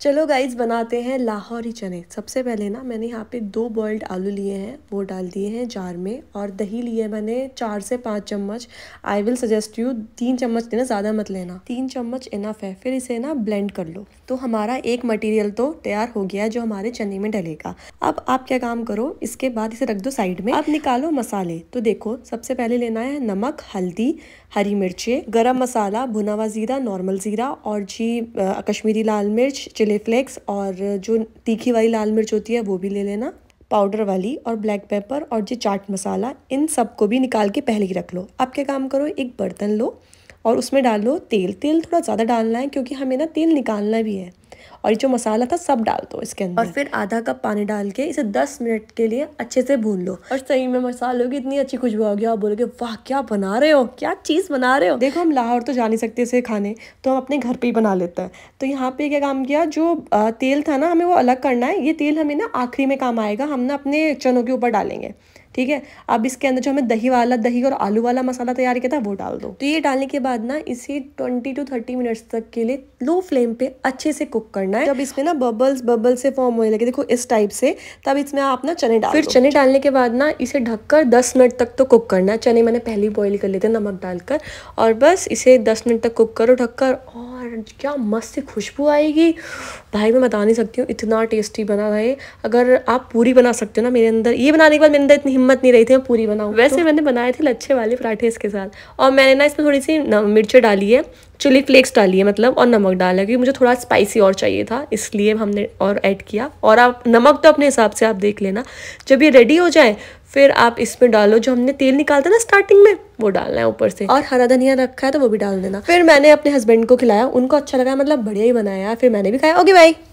चलो गाइस बनाते हैं लाहौरी चने सबसे पहले ना मैंने यहाँ पे दो बॉइल्ड आलू लिए हैं वो डाल दिए हैं जार में और दही लिए मैंने चार से पाँच चम्मच आई विल सजेस्ट यू तीन चम्मच देना ज़्यादा मत लेना तीन चम्मच इनफ है फिर इसे ना ब्लेंड कर लो तो हमारा एक मटेरियल तो तैयार हो गया जो हमारे चने में डलेगा अब आप क्या काम करो इसके बाद इसे रख दो साइड में अब निकालो मसाले तो देखो सबसे पहले लेना है नमक हल्दी हरी मिर्चें गर्म मसाला भुना हुआ ज़ीरा नॉर्मल ज़ीरा और जी कश्मीरी लाल मिर्च चिली फ्लेक्स और जो तीखी वाली लाल मिर्च होती है वो भी ले लेना पाउडर वाली और ब्लैक पेपर और जो चाट मसाला इन सब को भी निकाल के पहले ही रख लो आप क्या काम करो एक बर्तन लो और उसमें डाल लो तेल तेल थोड़ा ज़्यादा डालना है क्योंकि हमें ना तेल निकालना भी है और ये जो मसाला था सब डाल दो इसके अंदर और फिर आधा कप पानी डाल के इसे 10 मिनट के लिए अच्छे से भून लो और सही में मसालों की इतनी अच्छी खुशबू गया आप बोलोगे वाह क्या बना रहे हो क्या चीज़ बना रहे हो देखो हम लाहौर तो जा नहीं सकते इसे खाने तो हम अपने घर पर ही बना लेते हैं तो यहाँ पे क्या काम किया जो तेल था ना हमें वो अलग करना है ये तेल हमें ना आखिरी में काम आएगा हम ना अपने चनों के ऊपर डालेंगे ठीक है अब इसके अंदर जो हमें दही वाला दही और आलू वाला मसाला तैयार किया था वो डाल दो तो ये डालने के बाद ना इसे ट्वेंटी टू थर्टी मिनट्स तक के लिए लो फ्लेम पे अच्छे से कुक करना है जब इसमें ना बबल्स बबल्स से फॉर्म होने लगे देखो इस टाइप से तब इसमें आप ना चने डाल फिर चने डालने के बाद ना इसे ढककर दस मिनट तक तो कुक करना है चने मैंने पहले बॉइल कर लेते नमक डालकर और बस इसे दस मिनट तक कुक करो ढककर एंड क्या मस्त सी खुशबू आएगी भाई मैं बता नहीं सकती हूँ इतना टेस्टी बना रहे अगर आप पूरी बना सकते हो ना मेरे अंदर ये बनाने के बाद मेरे अंदर इतनी हिम्मत नहीं रही थी मैं पूरी बनाऊँ वैसे तो मैंने बनाए थे लच्छे वाले पराठे इसके साथ और मैंने ना इसमें थोड़ी सी मिर्ची डाली है चिली फ्लेक्स डालिए मतलब और नमक डाला क्योंकि मुझे थोड़ा स्पाइसी और चाहिए था इसलिए हमने और ऐड किया और आप नमक तो अपने हिसाब से आप देख लेना जब ये रेडी हो जाए फिर आप इसमें डालो जो हमने तेल निकालता ना स्टार्टिंग में वो डालना है ऊपर से और हरा धनिया रखा है तो वो भी डाल देना फिर मैंने अपने हस्बैंड को खिलाया उनको अच्छा लगा मतलब बढ़िया ही बनाया फिर मैंने भी खाया ओके भाई